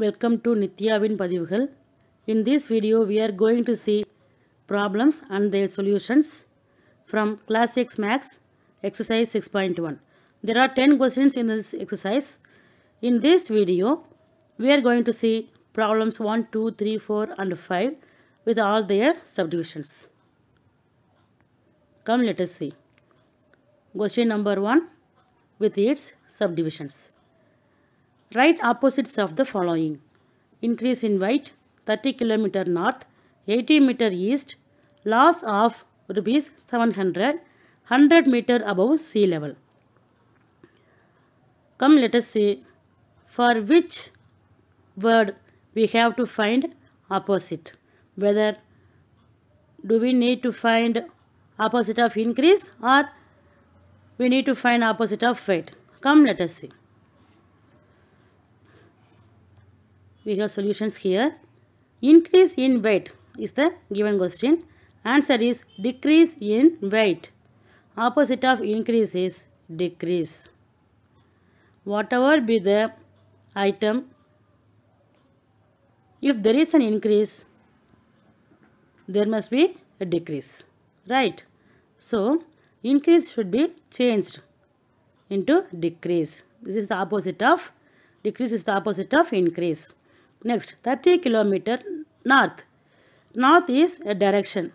Welcome to Nithyavin Padivugal. In this video we are going to see problems and their solutions from class X max exercise 6.1. There are 10 questions in this exercise. In this video we are going to see problems 1, 2, 3, 4 and 5 with all their subdivisions. Come let us see. Question number 1 with its subdivisions. Right opposites of the following. Increase in weight 30 km north, 80 meter east, loss of rupees 700, 100 meter above sea level. Come let us see for which word we have to find opposite. Whether do we need to find opposite of increase or we need to find opposite of weight. Come let us see. we have solutions here. Increase in weight is the given question. Answer is decrease in weight. Opposite of increase is decrease. Whatever be the item, if there is an increase, there must be a decrease. Right? So, increase should be changed into decrease. This is the opposite of, decrease is the opposite of increase. Next, 30 kilometer north. North is a direction.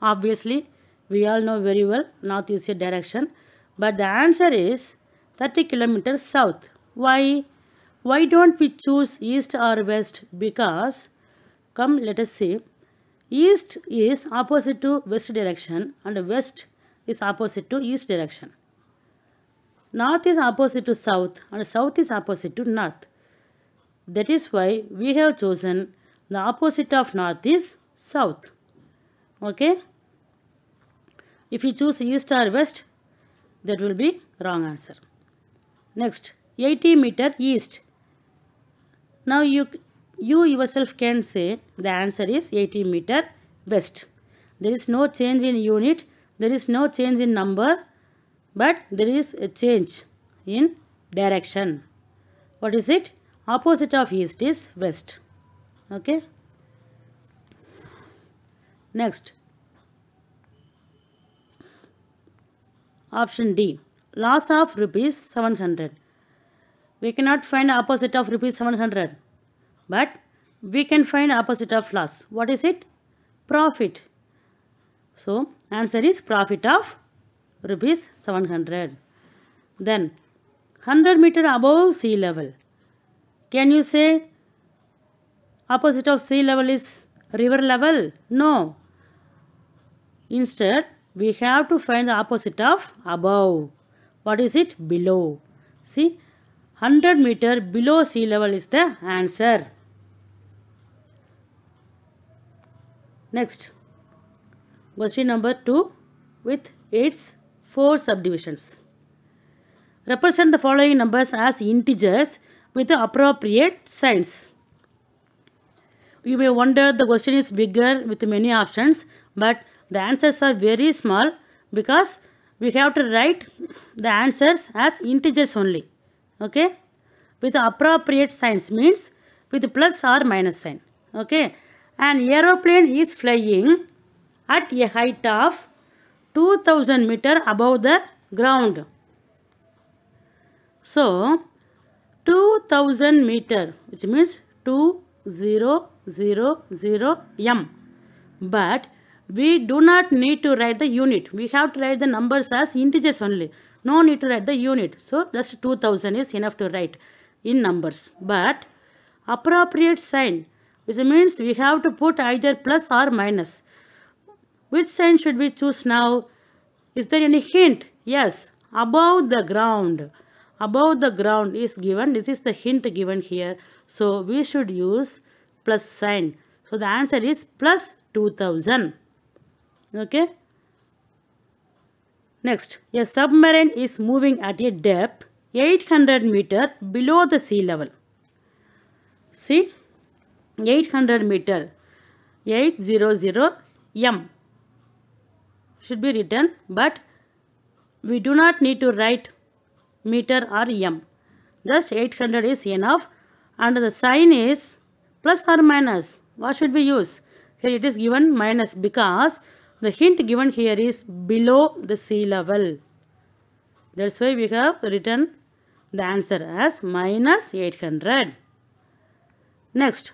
Obviously, we all know very well north is a direction. But the answer is 30 kilometer south. Why? Why don't we choose east or west? Because, come let us see, east is opposite to west direction and west is opposite to east direction. North is opposite to south and south is opposite to north. That is why we have chosen the opposite of north is south. Okay. If you choose east or west, that will be wrong answer. Next, 80 meter east. Now you, you yourself can say the answer is 80 meter west. There is no change in unit, there is no change in number, but there is a change in direction. What is it? opposite of east is west okay next option d loss of rupees 700 we cannot find opposite of rupees 700 but we can find opposite of loss what is it profit so answer is profit of rupees 700 then 100 meter above sea level can you say opposite of sea level is river level? No. Instead, we have to find the opposite of above. What is it? Below. See, 100 meter below sea level is the answer. Next, question number 2 with its four subdivisions. Represent the following numbers as integers with the appropriate signs. You may wonder the question is bigger with many options but the answers are very small because we have to write the answers as integers only. Okay. With the appropriate signs means with plus or minus sign. Okay. An aeroplane is flying at a height of 2000 meter above the ground. So, 2000 meter which means 2000 m but we do not need to write the unit we have to write the numbers as integers only no need to write the unit so just 2000 is enough to write in numbers but appropriate sign which means we have to put either plus or minus which sign should we choose now is there any hint yes above the ground above the ground is given. This is the hint given here. So we should use plus sign. So the answer is plus 2000. Okay. Next, a submarine is moving at a depth 800 meter below the sea level. See, 800 meter, 800 m should be written, but we do not need to write meter or m. Just 800 is enough and the sign is plus or minus. What should we use? Here it is given minus because the hint given here is below the sea level. That's why we have written the answer as minus 800. Next,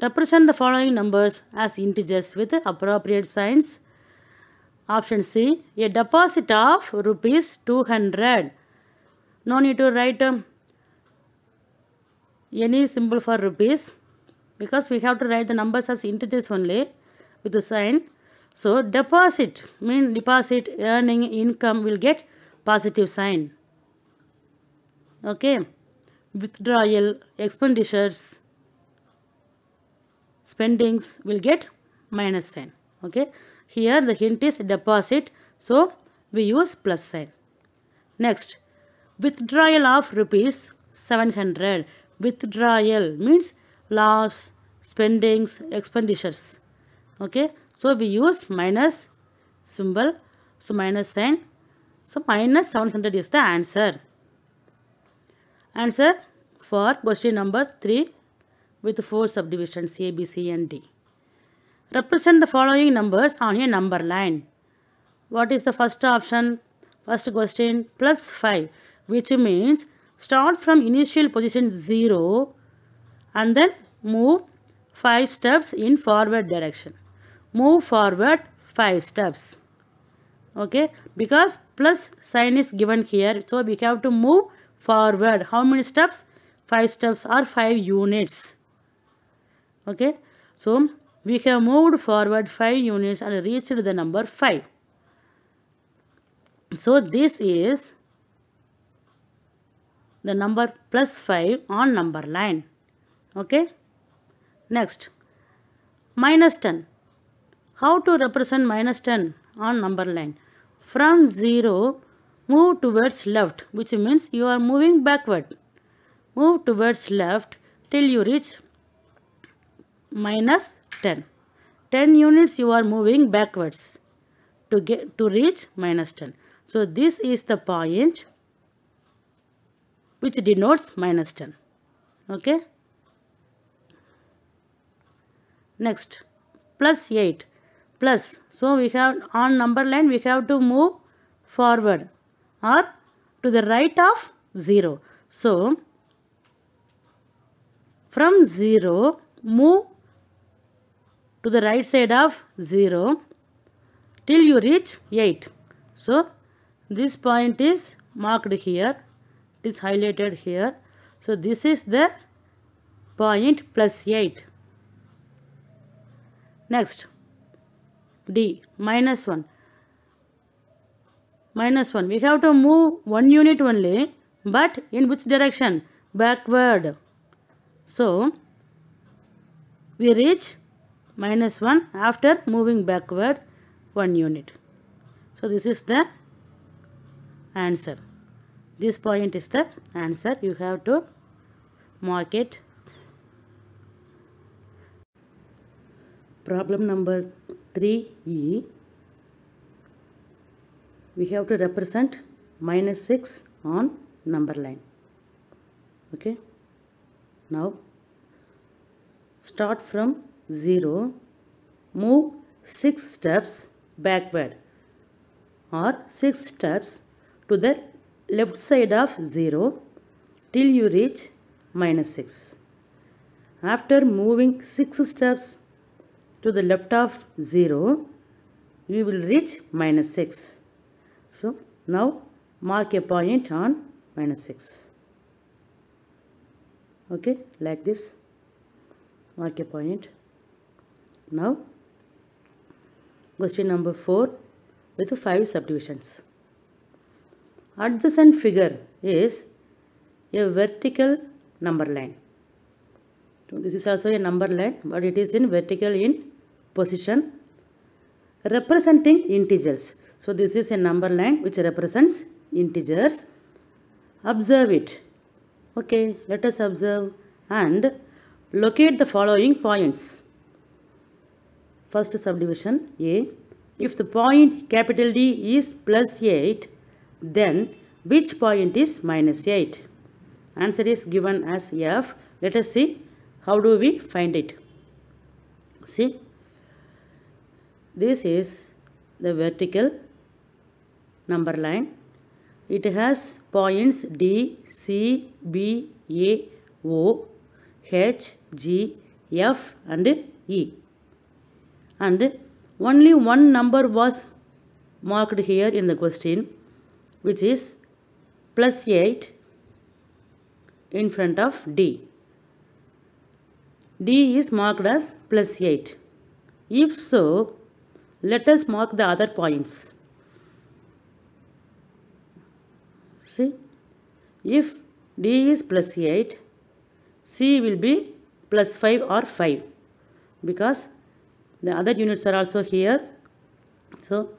represent the following numbers as integers with appropriate signs. Option C, a deposit of rupees 200 no need to write um, any symbol for rupees because we have to write the numbers as integers only with the sign. So deposit mean deposit earning income will get positive sign. Okay. Withdrawal, expenditures, spendings will get minus sign. Okay. Here the hint is deposit. So we use plus sign. Next withdrawal of rupees 700 withdrawal means loss spendings expenditures okay so we use minus symbol so minus sign so minus 700 is the answer answer for question number 3 with four subdivisions a b c and d represent the following numbers on a number line what is the first option first question plus 5 which means start from initial position 0 and then move 5 steps in forward direction. Move forward 5 steps. Okay, because plus sign is given here, so we have to move forward. How many steps? 5 steps or 5 units. Okay, so we have moved forward 5 units and reached the number 5. So this is the number plus 5 on number line. Okay. Next, minus 10. How to represent minus 10 on number line? From 0, move towards left, which means you are moving backward. Move towards left till you reach minus 10. 10 units you are moving backwards to get to reach minus 10. So this is the point which denotes minus 10. Okay. Next, plus 8 plus. So, we have on number line we have to move forward or to the right of 0. So, from 0 move to the right side of 0 till you reach 8. So, this point is marked here is highlighted here so this is the point plus 8 next d minus 1 minus 1 we have to move one unit only but in which direction backward so we reach minus 1 after moving backward 1 unit so this is the answer this point is the answer you have to mark it problem number 3e we have to represent minus 6 on number line okay now start from 0 move 6 steps backward or 6 steps to the left side of 0 till you reach minus 6. After moving 6 steps to the left of 0, you will reach minus 6. So, now mark a point on minus 6. Okay, like this. Mark a point. Now, question number 4 with 5 subdivisions. Adjacent figure is a vertical number line. So this is also a number line but it is in vertical in position representing integers. So this is a number line which represents integers. Observe it. Okay, let us observe and locate the following points. First subdivision A. If the point capital D is plus 8 then which point is minus 8? Answer is given as F. Let us see how do we find it. See, this is the vertical number line. It has points D, C, B, A, O, H, G, F and E. And only one number was marked here in the question which is plus 8 in front of D. D is marked as plus 8. If so, let us mark the other points. See, if D is plus 8, C will be plus 5 or 5 because the other units are also here. So,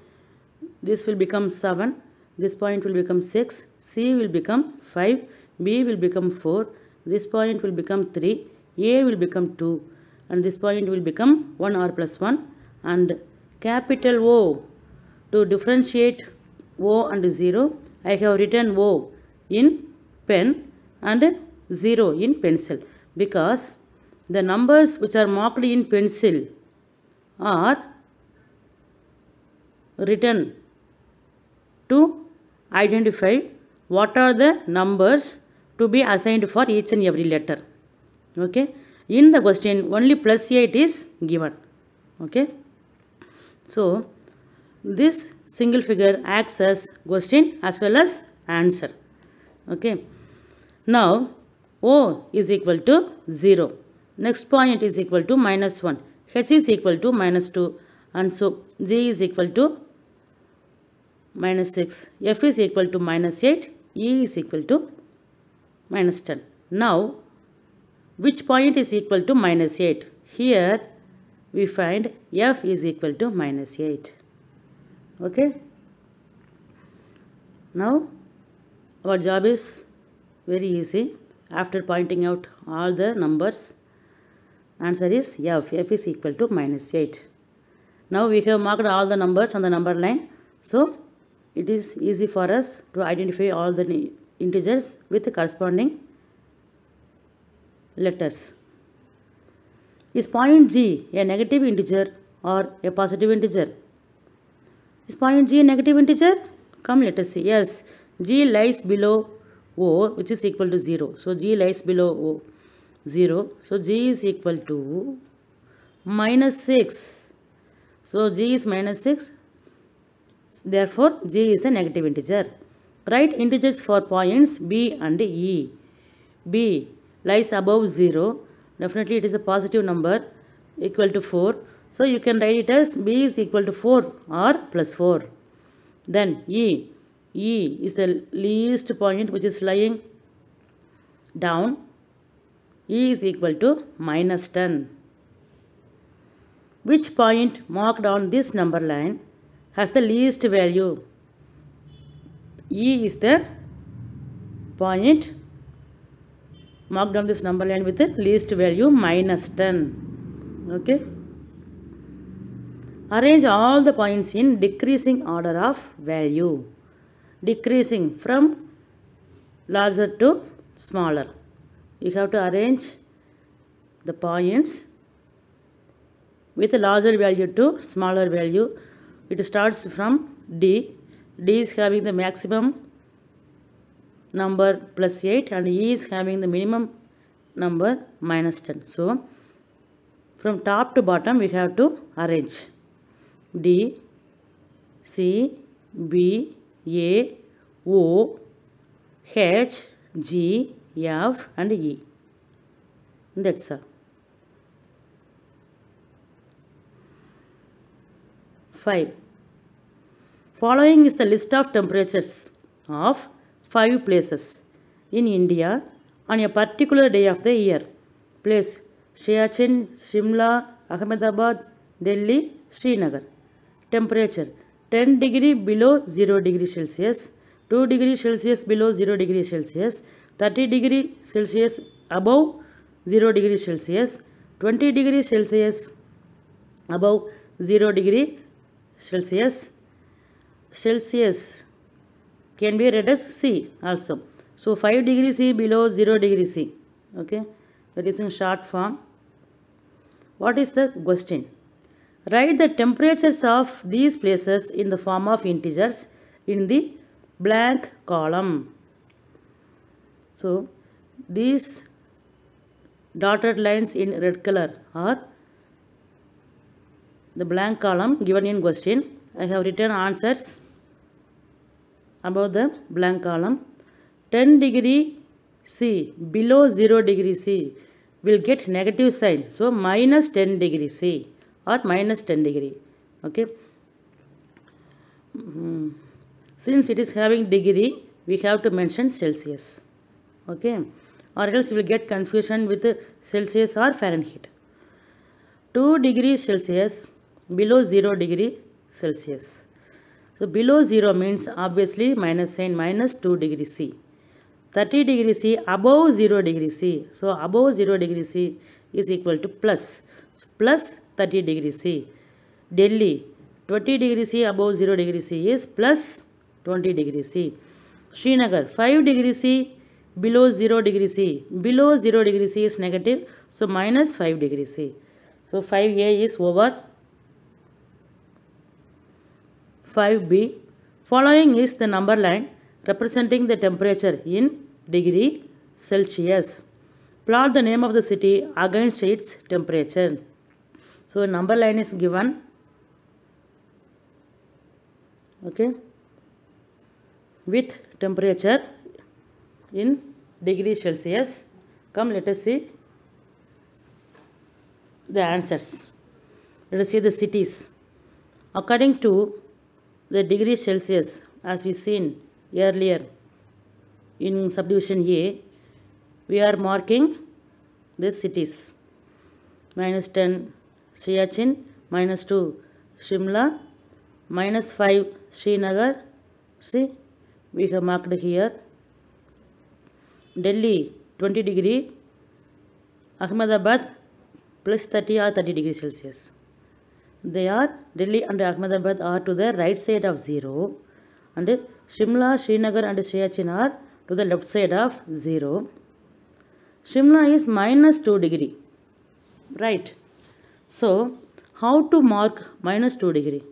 this will become 7 this point will become 6. C will become 5. B will become 4. This point will become 3. A will become 2. And this point will become 1 R plus plus 1. And capital O. To differentiate O and 0, I have written O in pen and 0 in pencil. Because the numbers which are marked in pencil are written to identify what are the numbers to be assigned for each and every letter. Okay. In the question, only plus 8 is given. Okay. So, this single figure acts as question as well as answer. Okay. Now, O is equal to 0. Next point is equal to minus 1. H is equal to minus 2. And so, G is equal to minus 6. F is equal to minus 8. E is equal to minus 10. Now, which point is equal to minus 8? Here, we find F is equal to minus 8. Okay. Now, our job is very easy. After pointing out all the numbers, answer is F. F is equal to minus 8. Now, we have marked all the numbers on the number line. So, it is easy for us to identify all the integers with corresponding letters. Is point g a negative integer or a positive integer? Is point g a negative integer? Come let us see. Yes, g lies below o which is equal to 0. So g lies below o 0. So g is equal to minus 6. So g is minus 6 Therefore, J is a negative integer. Write integers for points B and E. B lies above 0. Definitely it is a positive number equal to 4. So, you can write it as B is equal to 4 or plus 4. Then E. E is the least point which is lying down. E is equal to minus 10. Which point marked on this number line has the least value. E is the point. Mark down this number line with the least value minus 10. Okay. Arrange all the points in decreasing order of value. Decreasing from larger to smaller. You have to arrange the points with larger value to smaller value it starts from D. D is having the maximum number plus 8 and E is having the minimum number minus 10. So, from top to bottom we have to arrange D, C, B, A, O, H, G, F and E. That's all. 5. Following is the list of temperatures of 5 places in India on a particular day of the year. Place Siachen, Shimla, Ahmedabad, Delhi, Srinagar. Temperature 10 degree below 0 degree Celsius, 2 degree Celsius below 0 degree Celsius, 30 degree Celsius above 0 degree Celsius, 20 degree Celsius above 0 degree Celsius. Celsius can be read as C also. So 5 degree C below 0 degree C. Okay. That is in short form. What is the question? Write the temperatures of these places in the form of integers in the blank column. So these dotted lines in red color are the blank column given in question I have written answers above the blank column 10 degree C below 0 degree C will get negative sign so minus 10 degree C or minus 10 degree okay hmm. since it is having degree we have to mention Celsius okay or else we will get confusion with Celsius or Fahrenheit 2 degree Celsius below 0 degree Celsius. So below 0 means obviously minus sign minus 2 degree C. 30 degree C above 0 degree C. So above 0 degree C is equal to plus. So, plus 30 degree C. Delhi 20 degree C above 0 degree C is plus 20 degree C. Srinagar 5 degree C below 0 degree C. Below 0 degree C is negative. So minus 5 degree C. So 5A is over 5b. Following is the number line representing the temperature in degree Celsius. Plot the name of the city against its temperature. So number line is given. Okay. With temperature in degree Celsius. Come let us see the answers. Let us see the cities. According to the degree Celsius as we seen earlier in subdivision A, we are marking the cities. Minus 10 Siachin; 2 Shimla, minus 5 Srinagar. See, we have marked here. Delhi 20 degree, Ahmedabad plus 30 or 30 degree Celsius. They are Delhi and Ahmedabad are to the right side of 0 and Shimla, Srinagar and Siachen are to the left side of 0. Shimla is minus 2 degree. Right. So, how to mark minus 2 degree?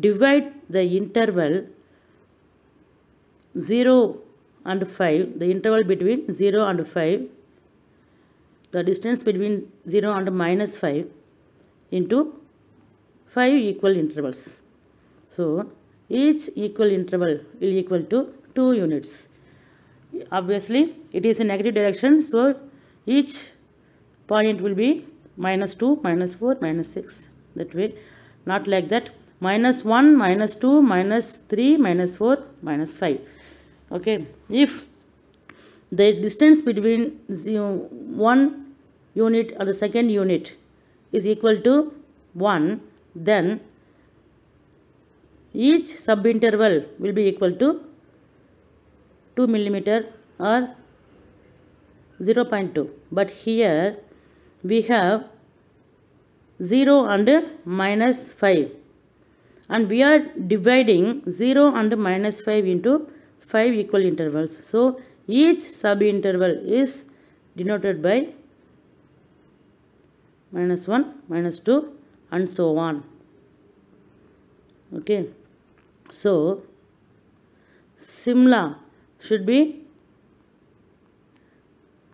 Divide the interval 0 and 5, the interval between 0 and 5, the distance between 0 and minus 5 into 5 equal intervals. So, each equal interval will equal to 2 units. Obviously, it is in negative direction. So, each point will be minus 2, minus 4, minus 6. That way, not like that. Minus 1, minus 2, minus 3, minus 4, minus 5. Okay. If the distance between one unit or the second unit is equal to 1 then each subinterval will be equal to 2 millimeter or 0 0.2 but here we have 0 and minus 5 and we are dividing 0 and minus 5 into 5 equal intervals so each sub interval is denoted by minus 1 minus 2 and so on okay so simla should be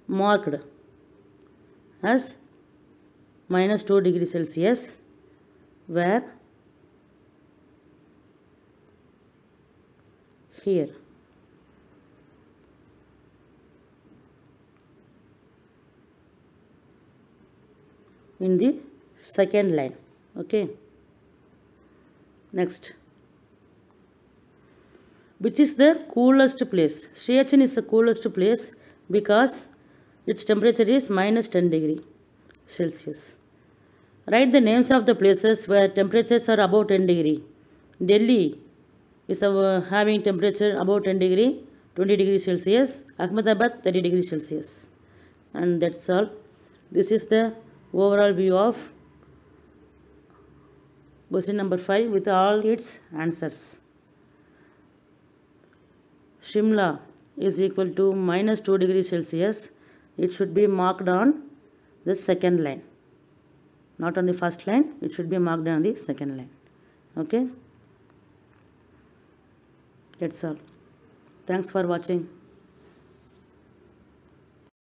marked as minus 2 degree celsius where here in the second line okay Next. Which is the coolest place? Siachen is the coolest place because its temperature is minus 10 degree Celsius. Write the names of the places where temperatures are above 10 degree. Delhi is having temperature above 10 degree, 20 degree Celsius. Ahmedabad 30 degree Celsius. And that's all. This is the overall view of Question number 5 with all its answers. Shimla is equal to minus 2 degrees Celsius. It should be marked on the second line. Not on the first line. It should be marked on the second line. Okay. That's all. Thanks for watching.